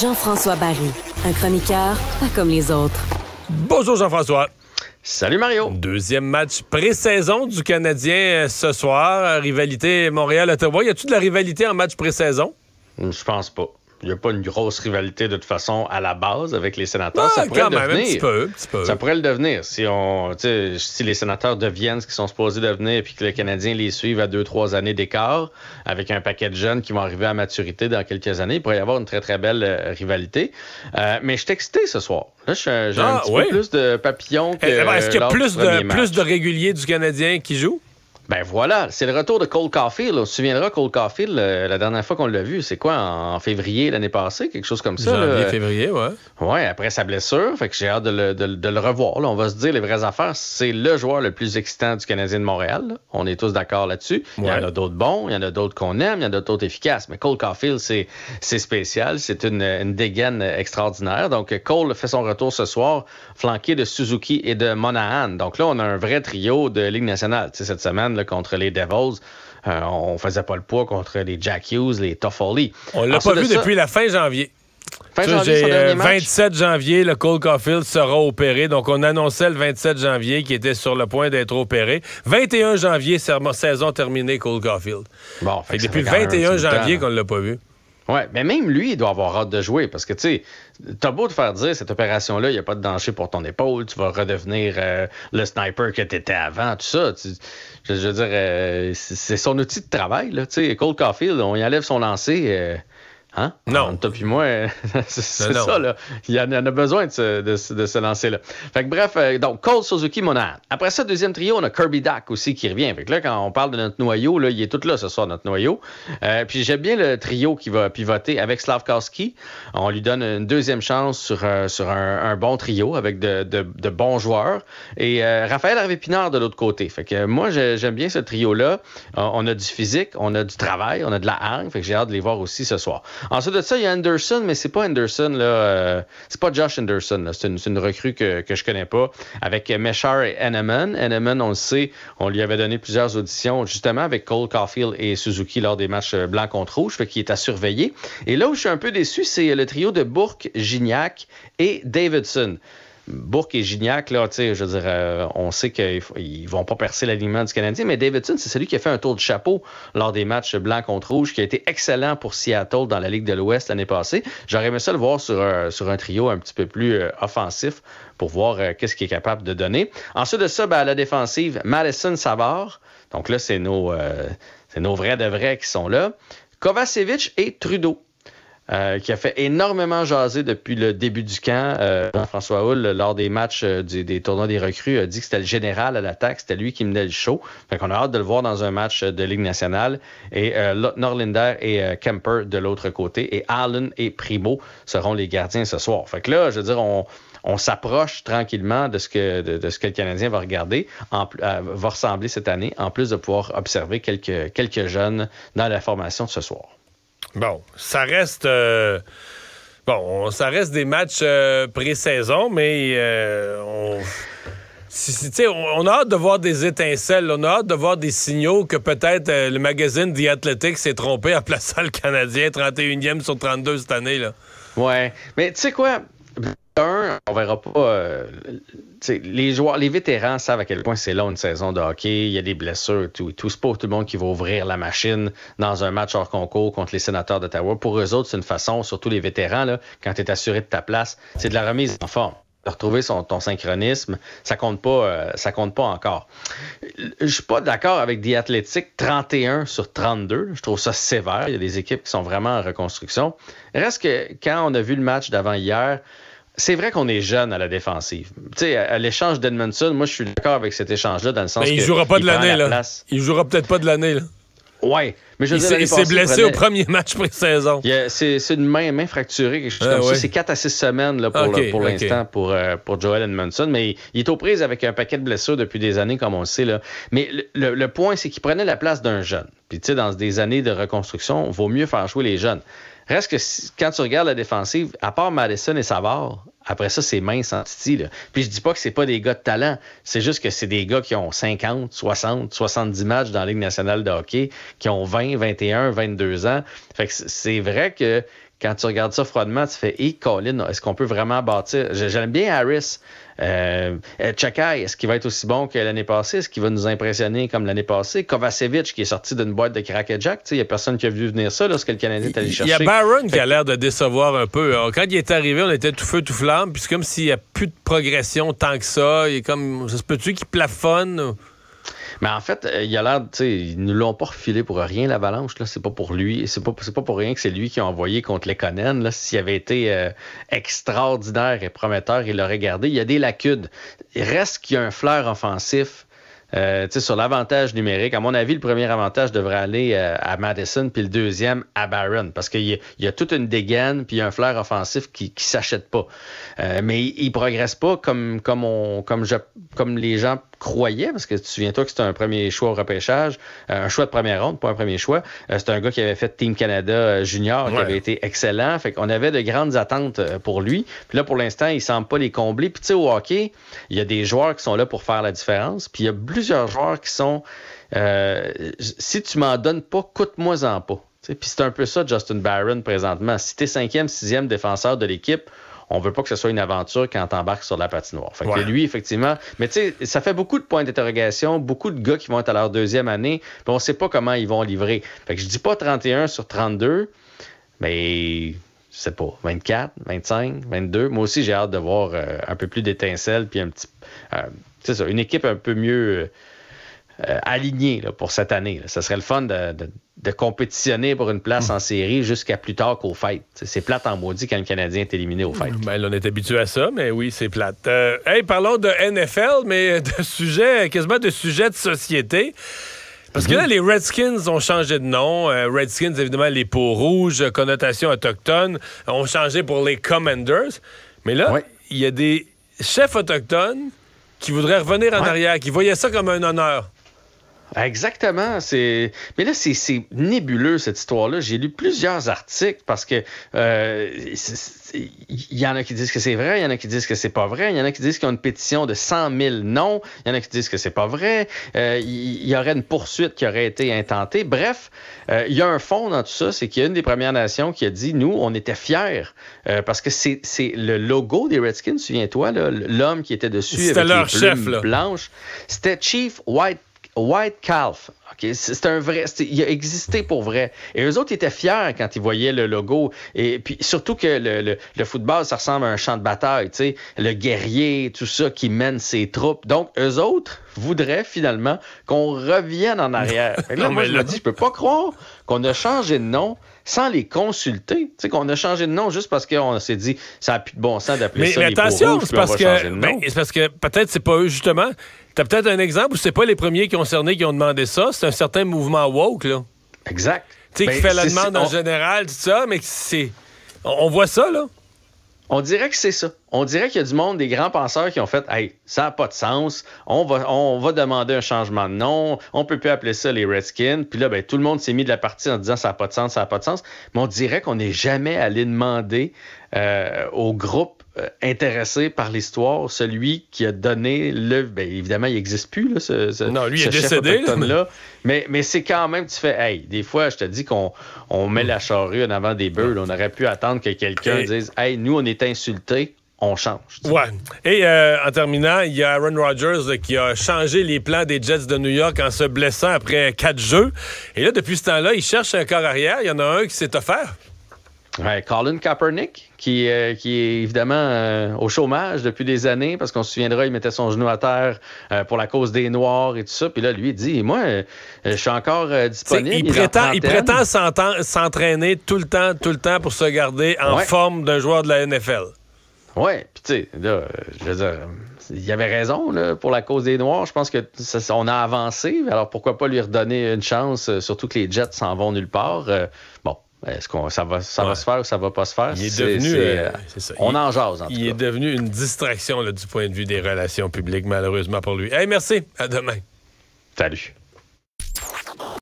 Jean-François Barry, un chroniqueur pas comme les autres. Bonjour Jean-François. Salut Mario. Deuxième match pré-saison du Canadien euh, ce soir. Euh, rivalité Montréal-Ottawa. Y a il de la rivalité en match pré-saison? Je pense pas il n'y a pas une grosse rivalité de toute façon à la base avec les sénateurs. ça pourrait le devenir. Ça pourrait le devenir. Si, on, si les sénateurs deviennent ce qu'ils sont supposés devenir et que les Canadiens les suivent à deux, trois années d'écart, avec un paquet de jeunes qui vont arriver à maturité dans quelques années, il pourrait y avoir une très, très belle euh, rivalité. Euh, mais je suis excité ce soir. Là, j'ai un ah, petit peu plus de papillons eh, que. Eh ben, est-ce qu'il y a plus de, plus de réguliers du Canadien qui jouent? Ben voilà, c'est le retour de Cole Caulfield. On se souviendra, Cole Caulfield, euh, la dernière fois qu'on l'a vu, c'est quoi, en février l'année passée, quelque chose comme ça? Janvier, février, ouais. Ouais, après sa blessure, fait que j'ai hâte de le, revoir. On va se dire les vraies affaires, c'est le joueur le plus excitant du Canadien de Montréal. On est tous d'accord là-dessus. Il y en a d'autres bons, il y en a d'autres qu'on aime, il y en a d'autres efficaces. Mais Cole Caulfield, c'est, spécial, c'est une, une dégaine extraordinaire. Donc, Cole fait son retour ce soir, flanqué de Suzuki et de Monahan. Donc là, on a un vrai trio de Ligue nationale, cette semaine contre les Devils. Euh, on faisait pas le poids contre les Jack Hughes, les Toffoli. On l'a pas vu depuis la fin janvier. Fin 27 euh, janvier, le Cole Caulfield sera opéré. Donc, on annonçait le 27 janvier qu'il était sur le point d'être opéré. 21 janvier, saison terminée, Cole Caulfield. Bon, fait le 21 janvier qu'on l'a pas vu. Ouais, mais même lui, il doit avoir hâte de jouer parce que, tu sais, t'as beau te faire dire cette opération-là, il n'y a pas de danger pour ton épaule, tu vas redevenir euh, le sniper que tu étais avant, tout ça. je, veux dire, euh, c'est son outil de travail, là. Tu sais, Cole Caulfield, on y enlève son lancer. Euh, Hein? Non. Ah, Toi puis moi, c'est ben ça, là. Il y en a besoin de se, de, se lancer là. Fait que bref, euh, donc Cole, Suzuki, Monahan. Après ça, deuxième trio, on a Kirby Duck aussi qui revient. Fait que là, quand on parle de notre noyau, là, il est tout là ce soir, notre noyau. Euh, puis j'aime bien le trio qui va pivoter avec Slavkowski. On lui donne une deuxième chance sur, euh, sur un, bon trio avec de, de, de bons joueurs. Et Raphaël Harvey-Pinard de l'autre côté. Fait que moi, j'aime bien ce trio-là. on a du physique, on a du travail, on a de la hargne. Fait que j'ai hâte de les voir aussi ce soir. Ensuite de ça, il y a Anderson, mais c'est pas Anderson, là. Euh, c'est pas Josh Anderson, C'est une, recrue que, je je connais pas. Avec Meshar et Eneman. Eneman, on le sait, on lui avait donné plusieurs auditions, justement, avec Cole Caulfield et Suzuki lors des matchs euh, blanc contre rouge, fait qu'il est à surveiller. Et là où je suis un peu déçu, c'est le trio de Bourque, Gignac et Davidson. Bourque et Gignac, là, je veux euh, on sait qu'ils ne vont pas percer l'alignement du Canadien, mais Davidson, c'est celui qui a fait un tour de chapeau lors des matchs blanc contre rouge, qui a été excellent pour Seattle dans la Ligue de l'Ouest l'année passée. J'aurais aimé ça le voir sur, euh, un trio un petit peu plus euh, offensif pour voir qu'est-ce qu'il est capable de donner. Ensuite de ça, ben, à la défensive, Madison Savard. Donc là, c'est nos, nos vrais de vrais qui sont là. Kovacevic et Trudeau. Euh, qui a fait énormément jaser depuis le début du camp. Euh, françois Hull, lors des matchs euh, des tournois des recrues, a dit que c'était le général à l'attaque, c'était lui qui menait le show. Fait qu'on a hâte de le voir dans un match de Ligue nationale. Et Norlinder et Kemper de l'autre côté. Et Allen et Primo seront les gardiens ce soir. Fait que là, je veux dire, on, s'approche tranquillement de ce, que, de, ce que le Canadien va regarder, va ressembler cette année, en plus de pouvoir observer quelques, quelques jeunes dans la formation de ce soir. Bon, ça reste. Euh, bon, ça reste des matchs euh, pré-saison, mais euh, on... a hâte de voir des étincelles, on a hâte de voir des signaux que peut-être le magazine The Athletic s'est trompé en plaçant le Canadien 31e sur 32 cette année. Là. Ouais, mais tu sais quoi, un, on verra pas. Euh, les joueurs, les vétérans savent à quel point c'est là une saison de hockey. Il y a des blessures, tout et tout. C'est pour tout le monde qui va ouvrir la machine dans un match hors concours contre les sénateurs d'Ottawa. Pour eux autres, c'est une façon, surtout les vétérans, quand tu es assuré de ta place, c'est de la remise en forme. De retrouver son, ton synchronisme, ça compte pas, euh, ça compte pas encore. Je suis pas d'accord avec The Athletic 31 sur 32. Je trouve ça sévère. Il y a des équipes qui sont vraiment en reconstruction. Reste que quand on a vu le match d'avant hier, c'est vrai qu'on est jeune à la défensive. Tu sais, à, l'échange d'Edmondson, moi, je suis d'accord avec cet échange-là dans le sens. il ne jouera pas de l'année, là. Il jouera peut-être pas de l'année, là. Ouais, mais je Il s'est blessé au premier match pré-saison. C'est une main, main fracturée, ah, C'est 4 à 6 semaines là, pour l'instant euh, pour, Joel Edmondson. Mais il, est aux prises avec un paquet de blessures depuis des années, comme on le sait. Là. Mais le, point, c'est qu'il prenait la place d'un jeune. Puis, tu sais, dans des années de reconstruction, il vaut mieux faire jouer les jeunes. Reste que quand tu regardes la défensive, à part Madison et Savard, après ça, c'est mince en Puis je dis pas que c'est pas des gars de talent. C'est juste que c'est des gars qui ont 50, 60, 70 matchs dans la Ligue nationale de hockey, qui ont 20, 21, 22 ans. Fait que c'est vrai que quand tu regardes ça froidement, tu fais, hé, Colin, est-ce qu'on peut vraiment bâtir? J'aime bien Harris. Euh, euh est-ce qu'il va être aussi bon que l'année passée? Est-ce qu'il va nous impressionner comme l'année passée? Kovacevic, qui est sorti d'une boîte de crack et jack, il n'y a personne qui a vu venir ça lorsque le Canadien est allé chercher. Il y a Barron qui a l'air de décevoir un peu. quand il est arrivé, on était tout feu, tout flamme, puis c'est comme s'il n'y a plus de progression tant que ça. Il est comme, ça se peut-tu qu'il plafonne? Mais en fait, euh, il a l'air, tu sais, ils ne l'ont pas refilé pour rien, l'avalanche. Là, c'est pas pour lui, c'est pas, pas pour rien que c'est lui qui a envoyé contre Lekonen. Là, s'il avait été euh, extraordinaire et prometteur, il l'aurait gardé. Il y a des lacudes. Il reste qu'il y a un flair offensif. Euh, sur l'avantage numérique, à mon avis, le premier avantage devrait aller à Madison, puis le deuxième à Barron, parce qu'il y, a toute une dégaine, puis un flair offensif qui ne s'achète pas. mais il ne progresse pas comme, comme, on, comme, je, comme les gens croyait, parce que tu te souviens-toi que c'était un premier choix au repêchage, euh, un choix de première ronde, pas un premier choix. Euh, c'était un gars qui avait fait Team Canada euh, junior, qui avait été excellent. Fait qu'on avait de grandes attentes pour lui. Puis là, pour l'instant, il semble pas les combler. Puis tu sais, au hockey, il y a des joueurs qui sont là pour faire la différence. Puis il y a plusieurs joueurs qui sont si tu m'en donnes pas, coûte-moi-en pas. Puis c'est un peu ça, Justin Barron, présentement. Si t'es cinquième, sixième défenseur de l'équipe, on veut pas que ce soit une aventure quand embarque sur la patinoire. Fait que lui, effectivement, mais tu sais, ça fait beaucoup de points d'interrogation, beaucoup de gars qui vont être à leur deuxième année, puis on sait pas comment ils vont livrer. Fait que je dis pas 31 sur 32, mais je sais pas, 24, 25, 22. Moi aussi, j'ai hâte de voir euh, un peu plus d'étincelles, puis un petit. Euh, c'est ça, une équipe un peu mieux. Euh, euh, aligné pour cette année. Ce Ça serait le fun de, compétitionner pour une place en série jusqu'à plus tard qu'au fêtes. C'est plate en maudit quand le Canadien est éliminé au fêtes. Ben, on est habitué à ça, mais oui, c'est plate. Euh, hey, parlons de NFL, mais de sujet, quasiment de sujet de société. Parce que là, mhm. les Redskins ont changé de nom. Euh, Redskins, évidemment, les peaux rouges, connotation autochtone, ont changé pour les Commanders. Mais là, il y a des chefs autochtones qui voudraient revenir en arrière, qui voyaient ça comme un honneur. Exactement. C'est... Mais là, c'est, c'est nébuleux, cette histoire-là. J'ai lu plusieurs articles parce que euh, il y en a qui disent que c'est vrai, il y en a qui disent que c'est pas vrai, il y en a qui disent y a une pétition de 100 000 noms, il y en a qui disent que c'est pas vrai, euh, il y, aurait une poursuite qui aurait été intentée. Bref, euh, il y a un fond dans tout ça, c'est qu'il y a une des Premières Nations qui a dit, nous, on était fiers, parce que c'est, c'est le logo des Redskins, souviens-toi, là, l'homme qui était dessus avec leur les plumes chef, là. blanches, c'était Chief White White Calf. c'est un vrai, il a existé pour vrai. Et eux autres étaient fiers quand ils voyaient le logo. Et puis surtout que le, le, football, ça ressemble à un champ de bataille, tu sais, le guerrier, tout ça qui mène ses troupes. Donc eux autres voudraient finalement qu'on revienne en arrière. Et là, moi, je me dis, je peux pas croire qu'on a changé de nom sans les consulter. Tu sais, qu'on a changé de nom juste parce qu'on s'est dit, ça n'a plus de bon sens d'appeler ça mais attention, c'est parce, que, parce que peut-être c'est pas eux justement. T'as peut-être un exemple où c'est pas les premiers concernés qui ont demandé ça, c'est un certain mouvement woke, là. Exact. Tu sais, qui ben, fait la demande en général, tout ça, mais c'est. On voit ça, là. On dirait que c'est ça. On dirait qu'il y a du monde, des grands penseurs qui ont fait Hey, ça n'a pas de sens. On va, on va demander un changement de nom. On ne peut plus appeler ça les Redskins. Puis là, ben, tout le monde s'est mis de la partie en disant ça n'a pas de sens, ça n'a pas de sens. Mais on dirait qu'on n'est jamais allé demander euh, au groupe euh, intéressé par l'histoire, celui qui a donné le. Ben, évidemment, il n'existe plus, là, ce, ce, non, lui est décédé, là. Mais, c'est quand même, tu fais, hey, des fois, je te dis qu'on met la charrue en avant des bœufs. On aurait pu attendre que quelqu'un dise, hey, nous, on est insultés, on change. Ouais. Et euh, en terminant, il y a Aaron Rodgers euh, qui a changé les plans des Jets de New York en se blessant après quatre jeux. Et là, depuis ce temps-là, il cherche un corps arrière. Il y en a un qui s'est offert. Colin Kaepernick, qui, euh, qui est évidemment euh, au chômage depuis des années, parce qu'on se souviendra, il mettait son genou à terre euh, pour la cause des Noirs et tout ça. Puis là, lui, il dit Moi, je suis encore disponible. Il, il prétend, il prétend s'entraîner tout le temps, tout le temps pour se garder en forme d'un joueur de la NFL. Oui, puis tu sais, là, je veux dire, il avait raison là, pour la cause des Noirs. Je pense que on a avancé. Alors pourquoi pas lui redonner une chance, surtout que les Jets s'en vont nulle part. bon, ben, est-ce qu'on ça va ça va se faire ou ça va pas se faire Il est, devenu euh, euh, on en jase en Il est devenu une distraction du point de vue des relations publiques malheureusement pour lui. merci, à demain. Salut.